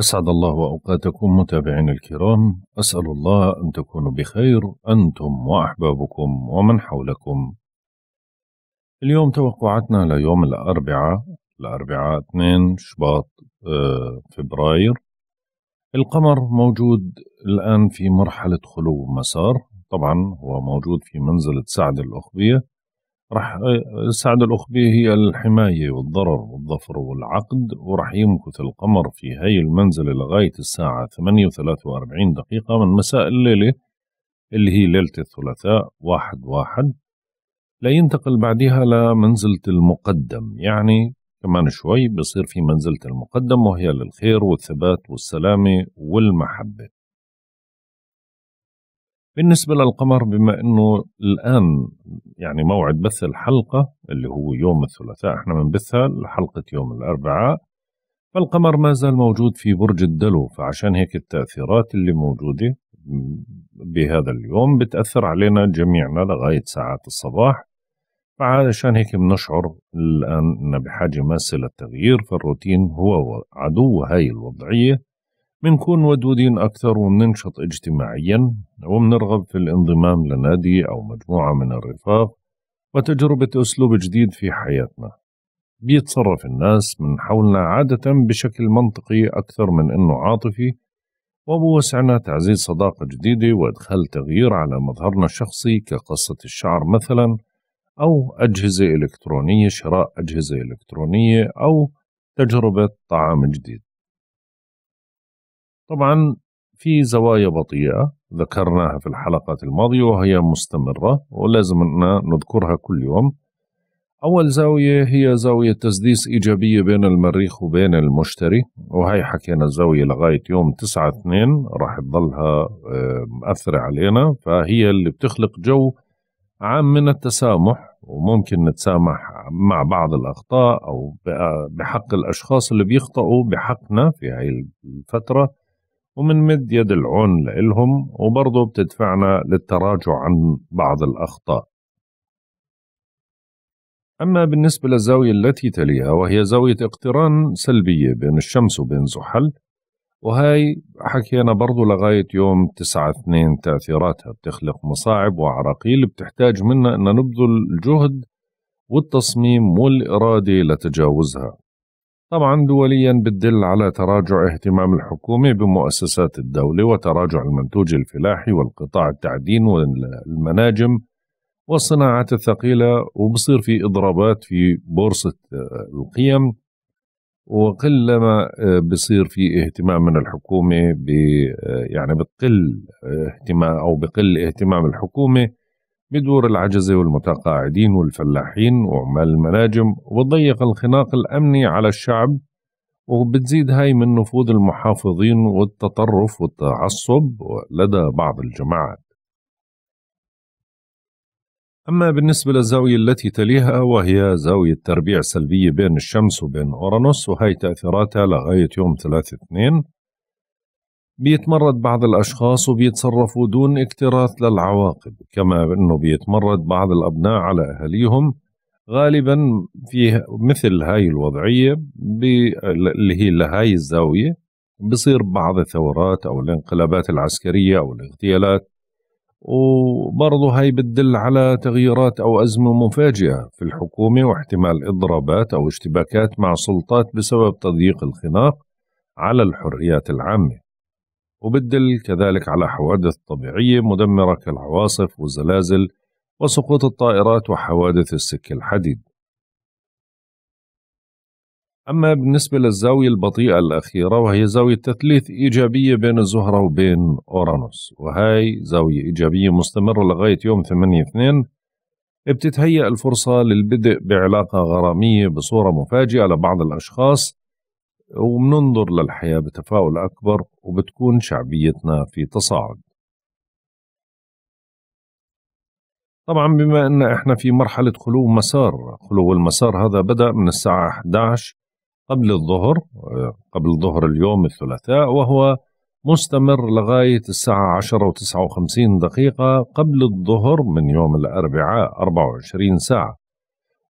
أسعد الله أوقاتكم متابعين الكرام أسأل الله أن تكونوا بخير أنتم وأحبابكم ومن حولكم اليوم توقعاتنا ليوم الأربعاء الأربعاء 2 شباط آه، فبراير القمر موجود الآن في مرحلة خلو مسار طبعا هو موجود في منزلة سعد الأخبية راح سعد الأخبية هي الحماية والضرر والظفر والعقد وراح يمكث القمر في هي المنزلة لغاية الساعة 8 دقيقة من مساء الليلة اللي هي ليلة الثلاثاء واحد واحد لا ينتقل بعدها لمنزلة المقدم يعني كمان شوي بصير في منزلة المقدم وهي للخير والثبات والسلامة والمحبة بالنسبة للقمر بما أنه الآن يعني موعد بث الحلقة اللي هو يوم الثلاثاء احنا بنبثها لحلقة يوم الأربعاء فالقمر ما زال موجود في برج الدلو فعشان هيك التأثيرات اللي موجودة بهذا اليوم بتأثر علينا جميعنا لغاية ساعات الصباح فعشان هيك بنشعر الآن أن بحاجة ماسة للتغيير فالروتين هو عدو هاي الوضعية بنكون ودودين أكثر وبننشط اجتماعيا وبنرغب في الانضمام لنادي أو مجموعة من الرفاق وتجربة أسلوب جديد في حياتنا بيتصرف الناس من حولنا عادة بشكل منطقي أكثر من أنه عاطفي وبوسعنا تعزيز صداقة جديدة وإدخال تغيير على مظهرنا الشخصي كقصة الشعر مثلا أو أجهزة إلكترونية شراء أجهزة إلكترونية أو تجربة طعام جديد طبعا في زوايا بطيئة ذكرناها في الحلقات الماضية وهي مستمرة ولازم نذكرها كل يوم أول زاوية هي زاوية تسديس إيجابية بين المريخ وبين المشتري وهي حكينا الزاوية لغاية يوم 9 2 راح تظلها آه، مأثرة علينا فهي اللي بتخلق جو عام من التسامح وممكن نتسامح مع بعض الأخطاء أو بحق الأشخاص اللي بيخطئوا بحقنا في هاي الفترة ومنمد يد العون لإلهم وبرضه بتدفعنا للتراجع عن بعض الأخطاء أما بالنسبة للزاوية التي تليها وهي زاوية اقتران سلبية بين الشمس وبين زحل وهي حكينا برضو لغاية يوم 9 2 تأثيراتها بتخلق مصاعب وعراقيل بتحتاج منا أن نبذل الجهد والتصميم والإرادة لتجاوزها طبعا دوليا بتدل على تراجع اهتمام الحكومة بمؤسسات الدولة وتراجع المنتوج الفلاحي والقطاع التعدين والمناجم والصناعات الثقيلة وبصير في إضرابات في بورصة آه، القيم وقلما آه، بصير في اهتمام من الحكومة آه، يعني بتقل اهتمام أو بقل اهتمام الحكومة بدور العجزة والمتقاعدين والفلاحين وعمال المناجم وتضيق الخناق الأمني على الشعب وبتزيد هاي من نفوذ المحافظين والتطرف والتعصب لدى بعض الجماعات أما بالنسبة للزاوية التي تليها وهي زاوية تربيع سلبية بين الشمس وبين أورانوس وهي تأثيراتها لغاية يوم 3 2 بيتمرد بعض الأشخاص وبيتصرفوا دون اكتراث للعواقب كما أنه بيتمرد بعض الأبناء على أهاليهم غالبا في مثل هاي الوضعية اللي هي لهاي الزاوية بصير بعض الثورات أو الانقلابات العسكرية أو الاغتيالات وبرضه هاي بتدل على تغييرات أو أزمة مفاجئة في الحكومة واحتمال إضرابات أو اشتباكات مع سلطات بسبب تضييق الخناق على الحريات العامة وبتدل كذلك على حوادث طبيعية مدمرة كالعواصف والزلازل وسقوط الطائرات وحوادث السك الحديد أما بالنسبة للزاوية البطيئة الأخيرة وهي زاوية تثليث إيجابية بين الزهرة وبين أورانوس وهاي زاوية إيجابية مستمرة لغاية يوم 8-2 بتتهيأ الفرصة للبدء بعلاقة غرامية بصورة مفاجئة لبعض الأشخاص وبننظر للحياة بتفاؤل أكبر وبتكون شعبيتنا في تصاعد طبعا بما أن إحنا في مرحلة خلو مسار خلو المسار هذا بدأ من الساعة 11 قبل الظهر قبل ظهر اليوم الثلاثاء وهو مستمر لغاية الساعة 10 و59 دقيقة قبل الظهر من يوم الأربعاء 24 ساعة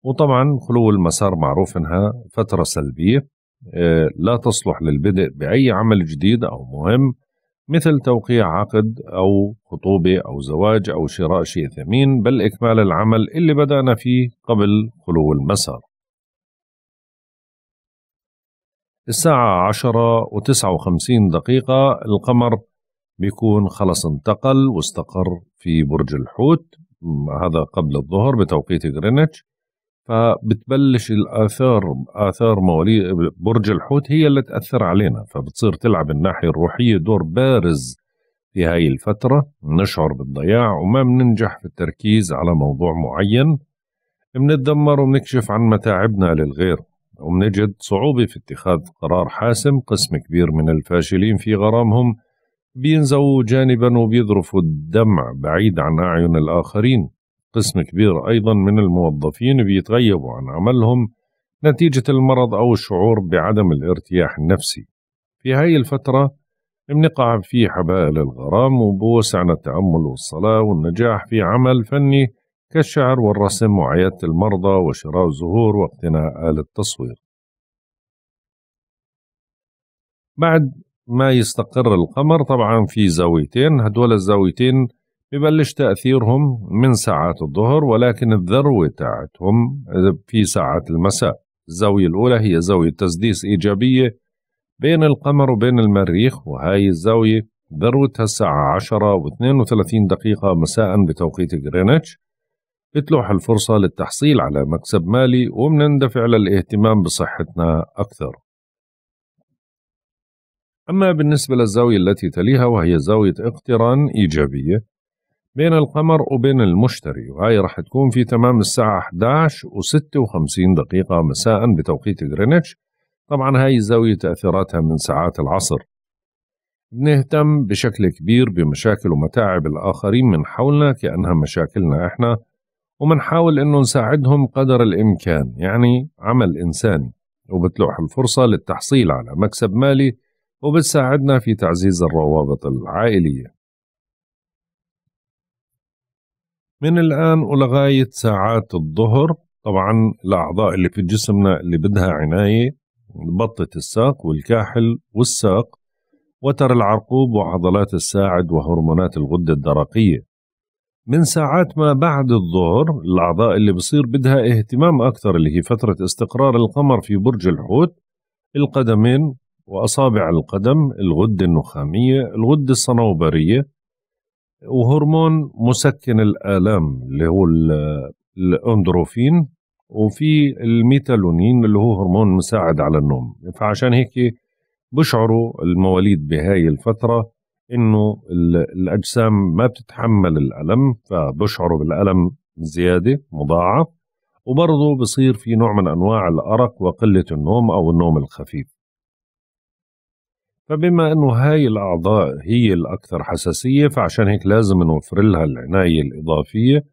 وطبعا خلو المسار معروف انها فترة سلبية آه، لا تصلح للبدء بأي عمل جديد أو مهم مثل توقيع عقد أو خطوبة أو زواج أو شراء شيء ثمين بل إكمال العمل اللي بدأنا فيه قبل خلو المسار الساعة عشرة وتسعة وخمسين دقيقة القمر بيكون خلص انتقل واستقر في برج الحوت هذا قبل الظهر بتوقيت غرينتش فبتبلش الاثار اثار مواليد برج الحوت هي اللي تاثر علينا فبتصير تلعب الناحيه الروحيه دور بارز في هاي الفتره نشعر بالضياع وما بننجح في التركيز على موضوع معين بنتدمر وبنكشف عن متاعبنا للغير وبنجد صعوبة في اتخاذ قرار حاسم قسم كبير من الفاشلين في غرامهم بينزووا جانبا وبيذرفوا الدمع بعيد عن أعين الآخرين قسم كبير أيضا من الموظفين بيتغيبوا عن عملهم نتيجة المرض أو الشعور بعدم الارتياح النفسي في هاي الفترة بنقع في حبائل الغرام وبوسعنا التأمل والصلاة والنجاح في عمل فني كالشعر والرسم وعيادة المرضى وشراء الزهور واقتناء آلة التصوير بعد ما يستقر القمر طبعا في زاويتين هدول الزاويتين ببلش تأثيرهم من ساعات الظهر ولكن الذروة تاعتهم في ساعات المساء الزاوية الأولى هي زاوية تسديس إيجابية بين القمر وبين المريخ وهاي الزاوية ذروتها الساعة 10 و 32 دقيقة مساء بتوقيت غرينتش بتلوح الفرصة للتحصيل على مكسب مالي ومنندفع للاهتمام بصحتنا أكثر أما بالنسبة للزاوية التي تليها وهي زاوية اقتران إيجابية بين القمر وبين المشتري وهي رح تكون في تمام الساعة 11 و56 دقيقة مساء بتوقيت غرينتش طبعا هاي الزاوية تأثيراتها من ساعات العصر بنهتم بشكل كبير بمشاكل ومتاعب الآخرين من حولنا كأنها مشاكلنا إحنا ومنحاول إنه نساعدهم قدر الإمكان يعني عمل إنساني وبتلوح الفرصة للتحصيل على مكسب مالي وبتساعدنا في تعزيز الروابط العائلية من الآن ولغاية ساعات الظهر طبعا الأعضاء اللي في جسمنا اللي بدها عناية بطة الساق والكاحل والساق وتر العرقوب وعضلات الساعد وهرمونات الغدة الدرقية من ساعات ما بعد الظهر الأعضاء اللي بصير بدها اهتمام أكثر اللي هي فترة استقرار القمر في برج الحوت القدمين وأصابع القدم الغدة النخامية الغدة الصنوبرية وهرمون مسكن الآلام اللي هو الأندروفين وفي الميتالونين اللي هو هرمون مساعد على النوم فعشان هيك بشعروا المواليد بهاي الفترة إنه الأجسام ما بتتحمل الألم فبشعروا بالألم زيادة مضاعف وبرضه بصير في نوع من أنواع الأرق وقلة النوم أو النوم الخفيف فبما أنه هاي الأعضاء هي الأكثر حساسية فعشان هيك لازم نوفر لها العناية الإضافية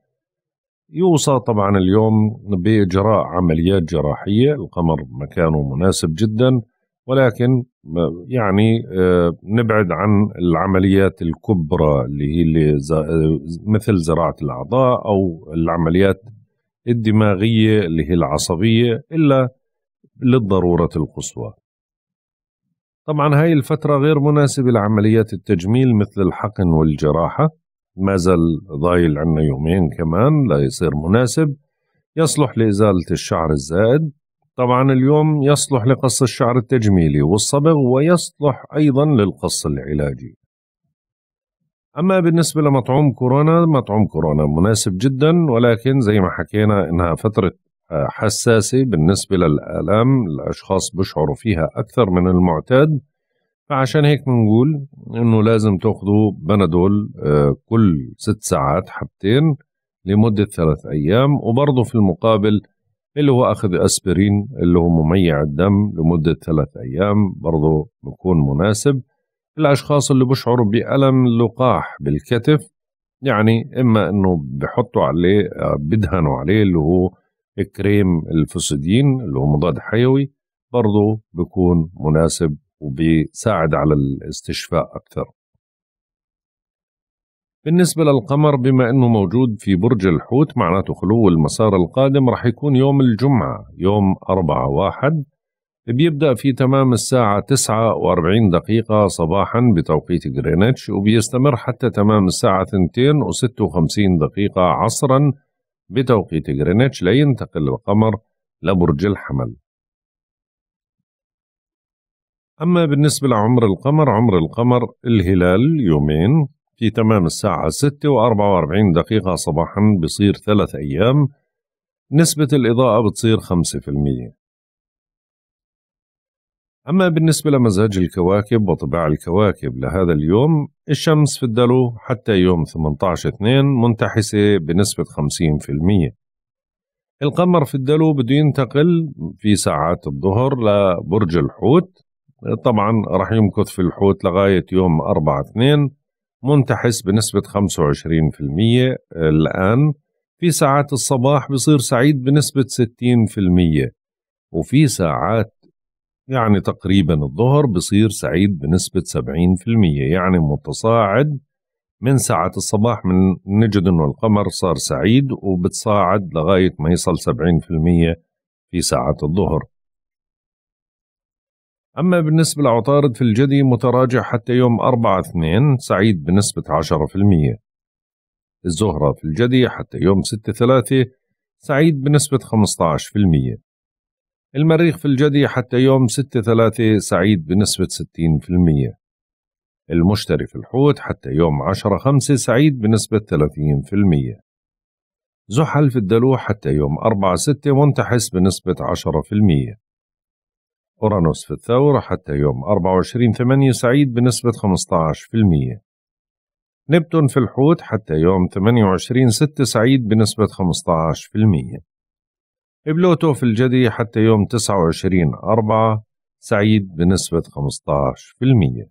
يوصى طبعا اليوم بإجراء عمليات جراحية القمر مكانه مناسب جدا ولكن يعني آه، نبعد عن العمليات الكبرى اللي هي اللي آه، مثل زراعة الأعضاء أو العمليات الدماغية اللي هي العصبية إلا للضرورة القصوى طبعا هاي الفترة غير مناسبة لعمليات التجميل مثل الحقن والجراحة ما زال ضايل عنا يومين كمان لا يصير مناسب يصلح لإزالة الشعر الزائد طبعا اليوم يصلح لقص الشعر التجميلي والصبغ ويصلح أيضا للقص العلاجي أما بالنسبة لمطعوم كورونا مطعوم كورونا مناسب جدا ولكن زي ما حكينا إنها فترة حساسة بالنسبة للآلام الأشخاص بيشعروا فيها أكثر من المعتاد فعشان هيك بنقول إنه لازم تاخذوا بنادول آه، كل ست ساعات حبتين لمدة ثلاث أيام وبرضه في المقابل اللي هو أخذ أسبرين اللي هو مميع الدم لمدة ثلاث أيام برضه بكون مناسب الأشخاص اللي بيشعروا بألم اللقاح بالكتف يعني إما إنه بحطوا عليه آه، بدهنوا عليه اللي هو كريم الفسيدين اللي هو مضاد حيوي برضه بيكون مناسب وبيساعد على الاستشفاء أكثر بالنسبة للقمر بما أنه موجود في برج الحوت معناته خلو المسار القادم راح يكون يوم الجمعة يوم 4 واحد بيبدأ في تمام الساعة 49 دقيقة صباحا بتوقيت غرينتش وبيستمر حتى تمام الساعة 2 و56 دقيقة عصرا بتوقيت غرينتش لينتقل القمر لبرج الحمل أما بالنسبة لعمر القمر عمر القمر الهلال يومين في تمام الساعة 6 و 44 دقيقة صباحا بصير ثلاث أيام نسبة الإضاءة بتصير 5% أما بالنسبة لمزاج الكواكب وطباع الكواكب لهذا اليوم الشمس في الدلو حتى يوم 18-2 منتحسة بنسبة 50% القمر في الدلو بده ينتقل في ساعات الظهر لبرج الحوت طبعا رح يمكث في الحوت لغاية يوم 4-2 منتحس بنسبة 25% الآن في ساعات الصباح بصير سعيد بنسبة 60% وفي ساعات يعني تقريبا الظهر بصير سعيد بنسبة 70% يعني متصاعد من ساعة الصباح من نجد انه القمر صار سعيد وبتصاعد لغاية ما يصل 70% في ساعة الظهر أما بالنسبة لعطارد في الجدي متراجع حتى يوم 4 2 سعيد بنسبة 10% الزهرة في الجدي حتى يوم 6 3 سعيد بنسبة 15% المريخ في الجدي حتى يوم 6/3 سعيد بنسبة 60% المشتري في الحوت حتى يوم 10/5 سعيد بنسبة 30% زحل في الدلو حتى يوم 4/6 منتحس بنسبة 10% أورانوس في الثور حتى يوم 24/8 سعيد بنسبة 15% نبتون في الحوت حتى يوم 28/6 سعيد بنسبة 15% بلوتو في الجدي حتى يوم 29 4 سعيد بنسبة 15%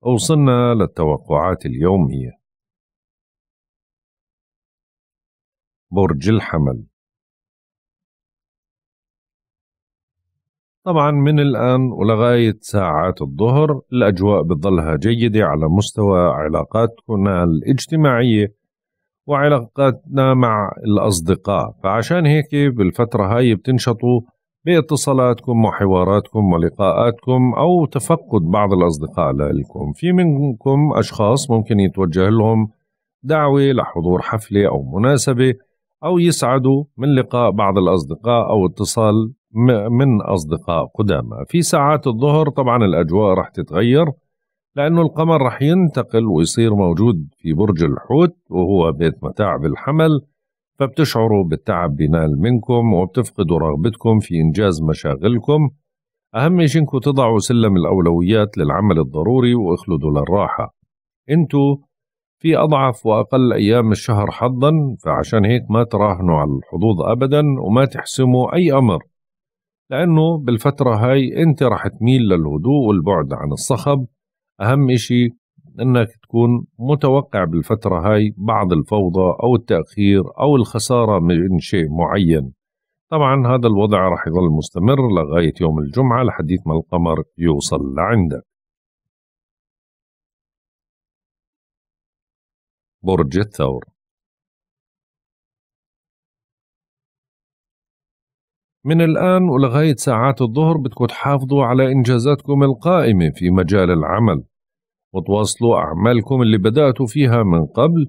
وصلنا للتوقعات اليومية برج الحمل طبعا من الآن ولغاية ساعات الظهر الأجواء بتظلها جيدة على مستوى علاقاتنا الاجتماعية وعلاقاتنا مع الأصدقاء فعشان هيك بالفترة هاي بتنشطوا باتصالاتكم وحواراتكم ولقاءاتكم أو تفقد بعض الأصدقاء لكم في منكم أشخاص ممكن يتوجه لهم دعوة لحضور حفلة أو مناسبة أو يسعدوا من لقاء بعض الأصدقاء أو اتصال من أصدقاء قدامى في ساعات الظهر طبعا الأجواء رح تتغير لأنه القمر رح ينتقل ويصير موجود في برج الحوت وهو بيت متاعب الحمل فبتشعروا بالتعب بينال منكم وبتفقدوا رغبتكم في إنجاز مشاغلكم أهم شيء إنكم تضعوا سلم الأولويات للعمل الضروري واخلدوا للراحة أنتوا في أضعف وأقل أيام الشهر حظا فعشان هيك ما تراهنوا على الحظوظ أبدا وما تحسموا أي أمر لأنه بالفترة هاي أنت رح تميل للهدوء والبعد عن الصخب أهم إشي أنك تكون متوقع بالفترة هاي بعض الفوضى أو التأخير أو الخسارة من شيء معين طبعا هذا الوضع راح يظل مستمر لغاية يوم الجمعة لحديث ما القمر يوصل لعندك برج الثور من الآن ولغاية ساعات الظهر بدكم تحافظوا على إنجازاتكم القائمة في مجال العمل وتواصلوا أعمالكم اللي بدأتوا فيها من قبل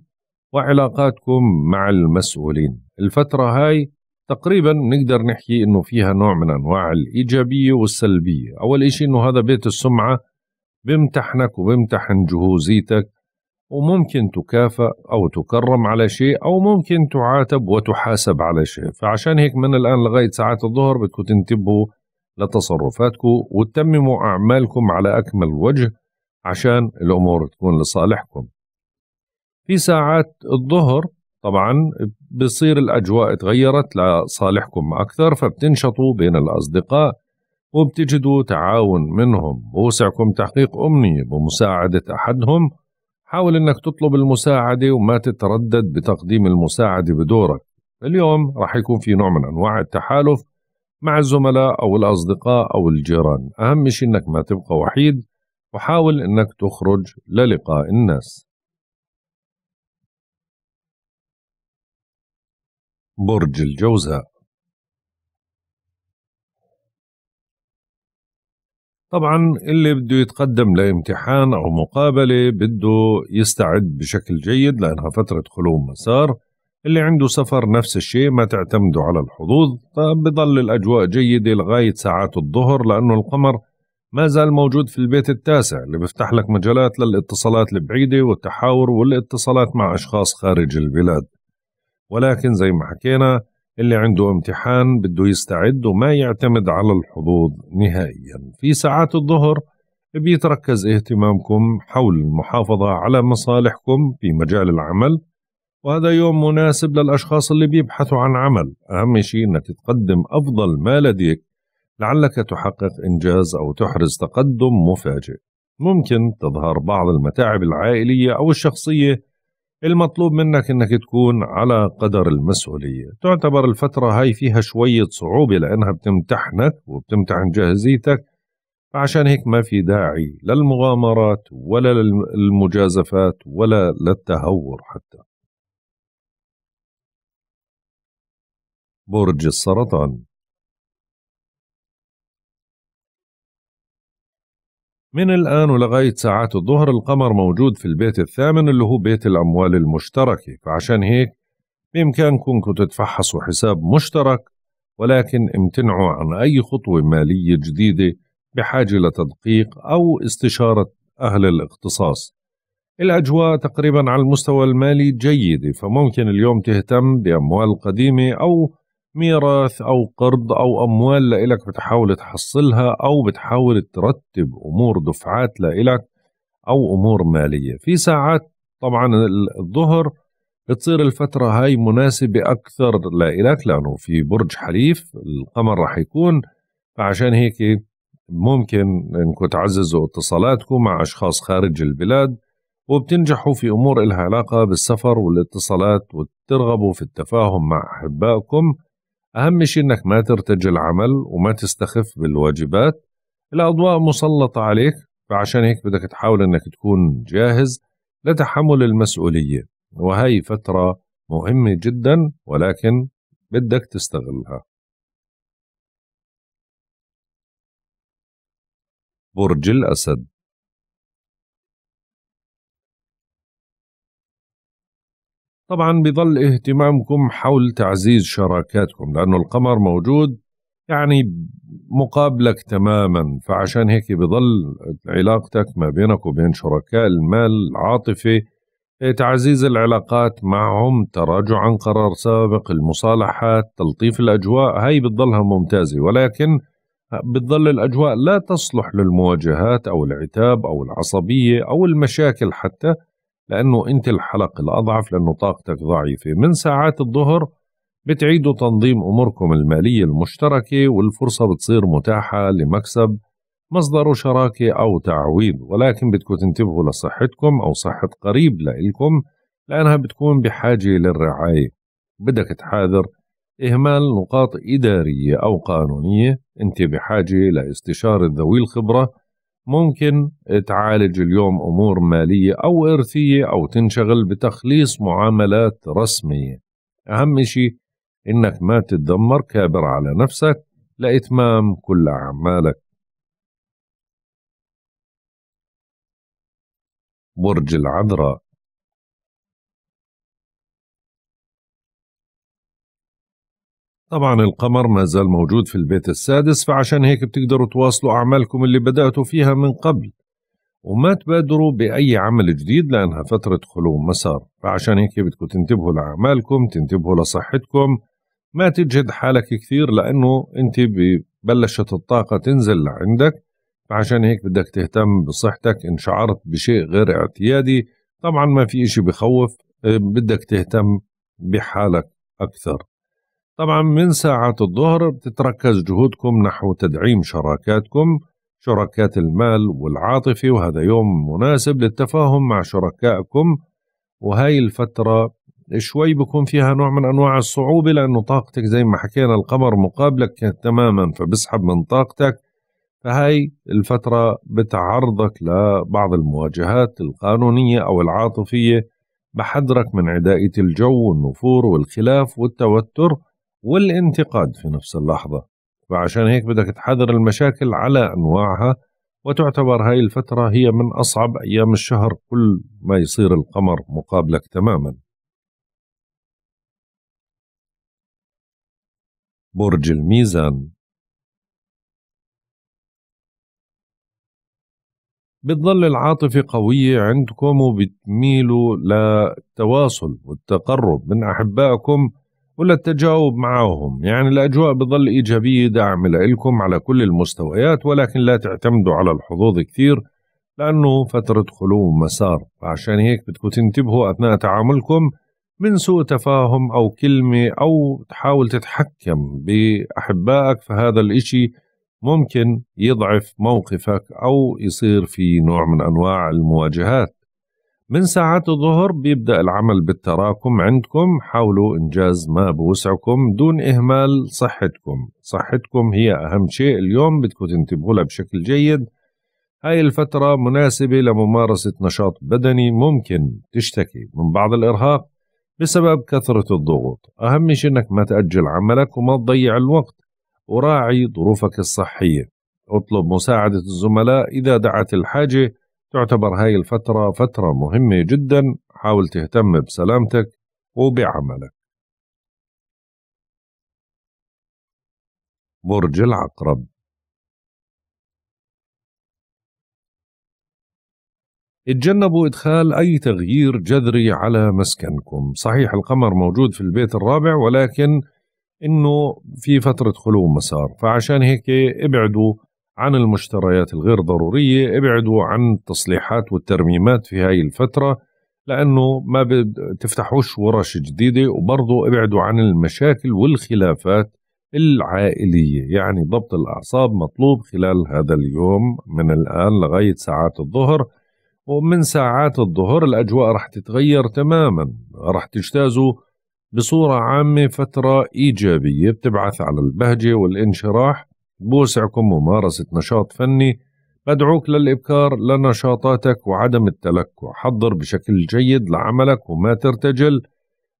وعلاقاتكم مع المسؤولين الفترة هاي تقريبا نقدر نحكي انه فيها نوع من انواع الايجابيه والسلبيه، اول اشي انه هذا بيت السمعه بيمتحنك وبيمتحن جهوزيتك وممكن تكافأ او تكرم على شيء او ممكن تعاتب وتحاسب على شيء، فعشان هيك من الان لغايه ساعات الظهر بدكم تنتبهوا لتصرفاتكم وتتمموا اعمالكم على اكمل وجه عشان الامور تكون لصالحكم في ساعات الظهر طبعا بصير الاجواء تغيرت لصالحكم اكثر فبتنشطوا بين الاصدقاء وبتجدوا تعاون منهم بوسعكم تحقيق امنيه بمساعده احدهم حاول انك تطلب المساعده وما تتردد بتقديم المساعده بدورك اليوم راح يكون في نوع من انواع التحالف مع الزملاء او الاصدقاء او الجيران اهم شيء انك ما تبقى وحيد وحاول أنك تخرج للقاء الناس برج الجوزاء طبعا اللي بده يتقدم لامتحان أو مقابلة بده يستعد بشكل جيد لأنها فترة خلو مسار اللي عنده سفر نفس الشيء ما تعتمدوا على الحظوظ فبضل الأجواء جيدة لغاية ساعات الظهر لأنه القمر ما زال موجود في البيت التاسع اللي بيفتح لك مجالات للاتصالات البعيدة والتحاور والاتصالات مع أشخاص خارج البلاد ولكن زي ما حكينا اللي عنده امتحان بده يستعد وما يعتمد على الحظوظ نهائيا في ساعات الظهر بيتركز اهتمامكم حول المحافظة على مصالحكم في مجال العمل وهذا يوم مناسب للأشخاص اللي بيبحثوا عن عمل أهم شيء أنك تقدم أفضل ما لديك لعلك تحقق إنجاز أو تحرز تقدم مفاجئ ممكن تظهر بعض المتاعب العائلية أو الشخصية المطلوب منك انك تكون على قدر المسؤولية تعتبر الفترة هاي فيها شوية صعوبة لانها بتمتحنك وبتمتحن جاهزيتك فعشان هيك ما في داعي للمغامرات ولا للمجازفات ولا للتهور حتى برج السرطان من الآن ولغاية ساعات الظهر القمر موجود في البيت الثامن اللي هو بيت الأموال المشتركة فعشان هيك بإمكانكم تتفحصوا حساب مشترك ولكن امتنعوا عن أي خطوة مالية جديدة بحاجة لتدقيق أو استشارة أهل الاختصاص الأجواء تقريبا على المستوى المالي جيدة فممكن اليوم تهتم بأموال قديمة أو ميراث أو قرض أو أموال لإلك بتحاول تحصلها أو بتحاول ترتب أمور دفعات لإلك أو أمور مالية في ساعات طبعا الظهر بتصير الفترة هاي مناسبة أكثر لإلك لأنه في برج حليف القمر راح يكون فعشان هيك ممكن انكم تعززوا اتصالاتكم مع أشخاص خارج البلاد وبتنجحوا في أمور إلها علاقة بالسفر والاتصالات وترغبوا في التفاهم مع أحبائكم أهم شيء إنك ما ترتج العمل وما تستخف بالواجبات الأضواء مسلطة عليك فعشان هيك بدك تحاول إنك تكون جاهز لتحمل المسؤولية وهي فترة مهمة جدا ولكن بدك تستغلها برج الأسد طبعا بظل اهتمامكم حول تعزيز شراكاتكم لأنه القمر موجود يعني مقابلك تماما فعشان هيك بظل علاقتك ما بينك وبين شركاء المال العاطفة تعزيز العلاقات معهم تراجع عن قرار سابق المصالحات تلطيف الأجواء هاي بتظلها ممتازة ولكن بتظل الأجواء لا تصلح للمواجهات أو العتاب أو العصبية أو المشاكل حتى لأنه أنت الحلق الأضعف لأنه طاقتك ضعيفة من ساعات الظهر بتعيدوا تنظيم أموركم المالية المشتركة والفرصة بتصير متاحة لمكسب مصدره شراكة أو تعويض ولكن بدكم تنتبهوا لصحتكم أو صحة قريب لإلكم لأنها بتكون بحاجة للرعاية بدك تحاذر إهمال نقاط إدارية أو قانونية أنت بحاجة لاستشارة ذوي الخبرة ممكن تعالج اليوم امور ماليه او ارثيه او تنشغل بتخليص معاملات رسميه اهم شيء انك ما تتذمر كابر على نفسك لاتمام كل اعمالك برج العذراء طبعا القمر ما زال موجود في البيت السادس فعشان هيك بتقدروا تواصلوا أعمالكم اللي بدأتوا فيها من قبل وما تبادروا بأي عمل جديد لأنها فترة خلو مسار فعشان هيك بدكم تنتبهوا لأعمالكم تنتبهوا لصحتكم ما تجهد حالك كثير لأنه أنت بلشت الطاقة تنزل لعندك فعشان هيك بدك تهتم بصحتك إن شعرت بشيء غير اعتيادي طبعا ما في إشي بخوف بدك تهتم بحالك أكثر طبعا من ساعة الظهر بتتركز جهودكم نحو تدعيم شراكاتكم شركات المال والعاطفة وهذا يوم مناسب للتفاهم مع شركائكم وهاي الفترة شوي بكون فيها نوع من أنواع الصعوبة لأنه طاقتك زي ما حكينا القمر مقابلك تماما فبسحب من طاقتك فهاي الفترة بتعرضك لبعض المواجهات القانونية أو العاطفية بحذرك من عدائية الجو والنفور والخلاف والتوتر والانتقاد في نفس اللحظة فعشان هيك بدك تحذر المشاكل على أنواعها وتعتبر هاي الفترة هي من أصعب أيام الشهر كل ما يصير القمر مقابلك تماما برج الميزان بتظل العاطفة قوية عندكم وبتميلوا للتواصل والتقرب من أحبائكم ولا التجاوب معهم يعني الأجواء بظل إيجابية داعمة لإلكم على كل المستويات ولكن لا تعتمدوا على الحظوظ كثير لأنه فترة خلو مسار فعشان هيك بدكم تنتبهوا أثناء تعاملكم من سوء تفاهم أو كلمة أو تحاول تتحكم بأحبائك فهذا الإشي ممكن يضعف موقفك أو يصير في نوع من أنواع المواجهات من ساعات الظهر بيبدأ العمل بالتراكم عندكم حاولوا إنجاز ما بوسعكم دون إهمال صحتكم صحتكم هي أهم شيء اليوم بدكم تنتبهوا لها بشكل جيد هاي الفترة مناسبة لممارسة نشاط بدني ممكن تشتكي من بعض الإرهاق بسبب كثرة الضغوط أهم شيء أنك ما تأجل عملك وما تضيع الوقت وراعي ظروفك الصحية اطلب مساعدة الزملاء إذا دعت الحاجة تعتبر هاي الفترة فترة مهمة جدا حاول تهتم بسلامتك وبعملك برج العقرب اتجنبوا إدخال أي تغيير جذري على مسكنكم صحيح القمر موجود في البيت الرابع ولكن إنه في فترة خلو مسار فعشان هيك ابعدوا عن المشتريات الغير ضرورية ابعدوا عن التصليحات والترميمات في هاي الفترة لأنه ما تفتحوش ورش جديدة وبرضو ابعدوا عن المشاكل والخلافات العائلية يعني ضبط الأعصاب مطلوب خلال هذا اليوم من الآن لغاية ساعات الظهر ومن ساعات الظهر الأجواء رح تتغير تماما رح تجتازوا بصورة عامة فترة إيجابية بتبعث على البهجة والانشراح بوسعكم ممارسة نشاط فني بدعوك للإبكار لنشاطاتك وعدم التلكع حضر بشكل جيد لعملك وما ترتجل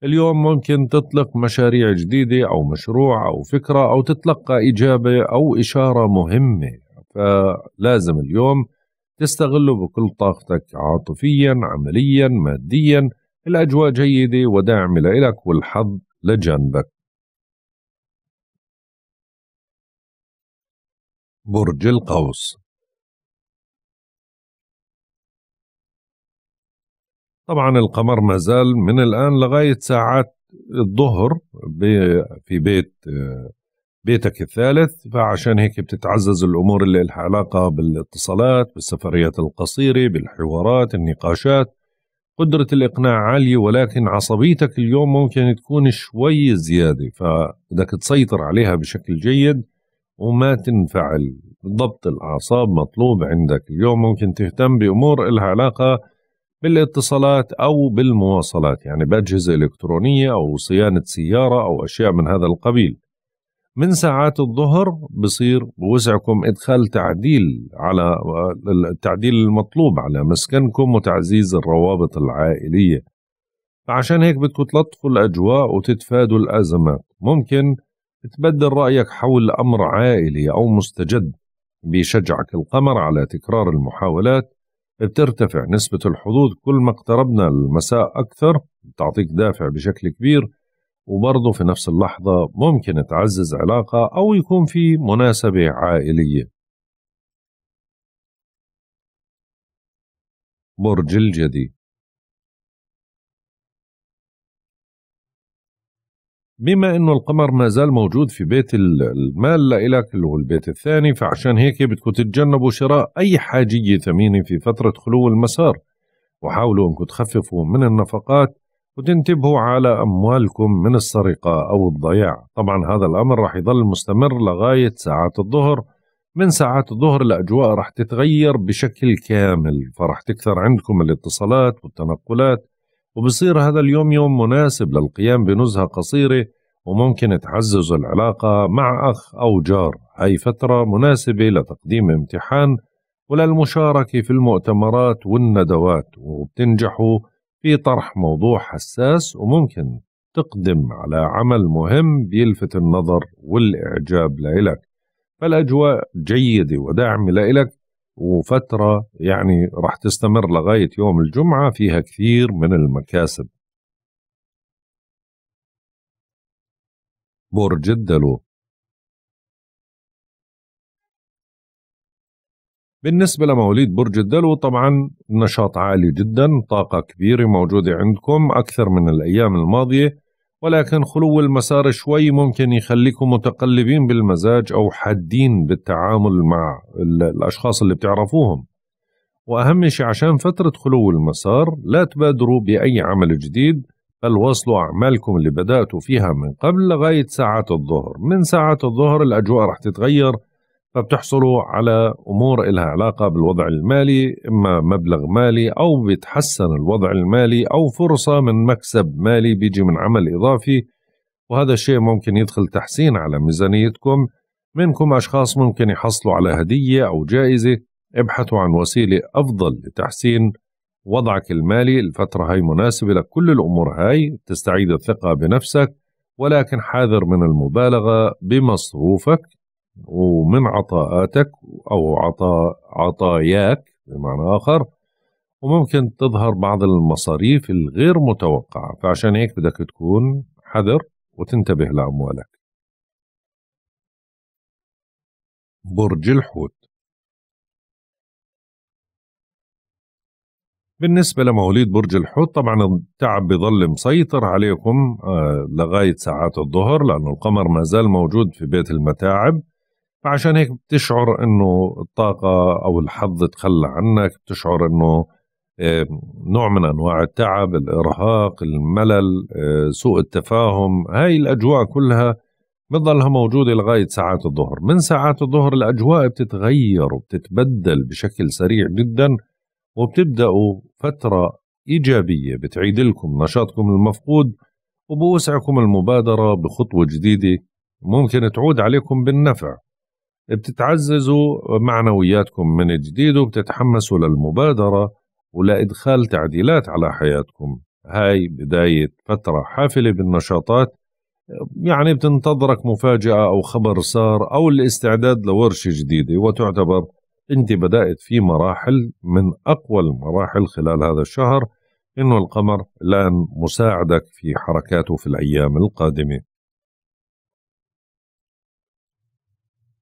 اليوم ممكن تطلق مشاريع جديدة أو مشروع أو فكرة أو تتلقى إجابة أو إشارة مهمة فلازم اليوم تستغله بكل طاقتك عاطفيا عمليا ماديا الأجواء جيدة وداعمة لإلك والحظ لجنبك برج القوس طبعا القمر ما زال من الآن لغاية ساعات الظهر في بيت بيتك الثالث فعشان هيك بتتعزز الأمور اللي لها علاقة بالاتصالات بالسفريات القصيرة بالحوارات النقاشات قدرة الإقناع عالية ولكن عصبيتك اليوم ممكن تكون شوي زيادة فبدك تسيطر عليها بشكل جيد وما تنفعل ضبط الأعصاب مطلوب عندك اليوم ممكن تهتم بأمور إلها علاقة بالاتصالات أو بالمواصلات يعني بأجهزة إلكترونية أو صيانة سيارة أو أشياء من هذا القبيل من ساعات الظهر بصير بوسعكم إدخال تعديل على التعديل المطلوب على مسكنكم وتعزيز الروابط العائلية فعشان هيك بدكم تلطفوا الأجواء وتتفادوا الأزمات ممكن تبدل رأيك حول أمر عائلي أو مستجد بيشجعك القمر على تكرار المحاولات بترتفع نسبة الحظوظ كل ما اقتربنا المساء أكثر بتعطيك دافع بشكل كبير وبرضه في نفس اللحظة ممكن تعزز علاقة أو يكون في مناسبة عائلية برج الجدي بما انه القمر ما زال موجود في بيت المال لإلك اللي هو البيت الثاني فعشان هيك بدكم تتجنبوا شراء اي حاجيه ثمينه في فتره خلو المسار وحاولوا انكم تخففوا من النفقات وتنتبهوا على اموالكم من السرقه او الضياع طبعا هذا الامر راح يظل مستمر لغايه ساعات الظهر من ساعات الظهر الاجواء راح تتغير بشكل كامل فراح تكثر عندكم الاتصالات والتنقلات وبصير هذا اليوم يوم مناسب للقيام بنزهة قصيرة وممكن تعزز العلاقة مع أخ أو جار هاي فترة مناسبة لتقديم امتحان وللمشاركة في المؤتمرات والندوات وبتنجحوا في طرح موضوع حساس وممكن تقدم على عمل مهم بيلفت النظر والإعجاب لإلك فالأجواء جيدة وداعمة لإلك وفترة يعني راح تستمر لغاية يوم الجمعة فيها كثير من المكاسب برج الدلو بالنسبة لمواليد برج الدلو طبعا نشاط عالي جدا طاقة كبيرة موجودة عندكم أكثر من الأيام الماضية ولكن خلو المسار شوي ممكن يخليكم متقلبين بالمزاج أو حادين بالتعامل مع الأشخاص اللي بتعرفوهم وأهم شيء عشان فترة خلو المسار لا تبادروا بأي عمل جديد بل وصلوا أعمالكم اللي بدأتوا فيها من قبل لغاية ساعات الظهر من ساعات الظهر الأجواء رح تتغير فبتحصلوا على امور إلها علاقه بالوضع المالي اما مبلغ مالي او بيتحسن الوضع المالي او فرصه من مكسب مالي بيجي من عمل اضافي وهذا الشيء ممكن يدخل تحسين على ميزانيتكم منكم اشخاص ممكن يحصلوا على هديه او جائزه ابحثوا عن وسيله افضل لتحسين وضعك المالي الفتره هاي مناسبه لكل الامور هاي تستعيد الثقه بنفسك ولكن حاذر من المبالغه بمصروفك ومن عطاءاتك أو عطاء عطاياك بمعنى آخر وممكن تظهر بعض المصاريف الغير متوقعة فعشان هيك بدك تكون حذر وتنتبه لأموالك برج الحوت بالنسبة لمواليد برج الحوت طبعا التعب بيظل مسيطر عليكم آه، لغاية ساعات الظهر لأنه القمر ما زال موجود في بيت المتاعب فعشان هيك بتشعر انه الطاقه او الحظ تخلى عنك بتشعر انه نوع من انواع التعب الارهاق الملل سوء التفاهم هاي الاجواء كلها بتضلها موجوده لغايه ساعات الظهر من ساعات الظهر الاجواء بتتغير وبتتبدل بشكل سريع جدا وبتبداوا فتره ايجابيه بتعيد لكم نشاطكم المفقود وبوسعكم المبادره بخطوه جديده ممكن تعود عليكم بالنفع بتتعززوا معنوياتكم من جديد وبتتحمسوا للمبادرة ولإدخال تعديلات على حياتكم هاي بداية فترة حافلة بالنشاطات يعني بتنتظرك مفاجأة أو خبر سار أو الاستعداد لورشة جديدة وتعتبر أنت بدأت في مراحل من أقوى المراحل خلال هذا الشهر إنه القمر لن مساعدك في حركاته في الأيام القادمة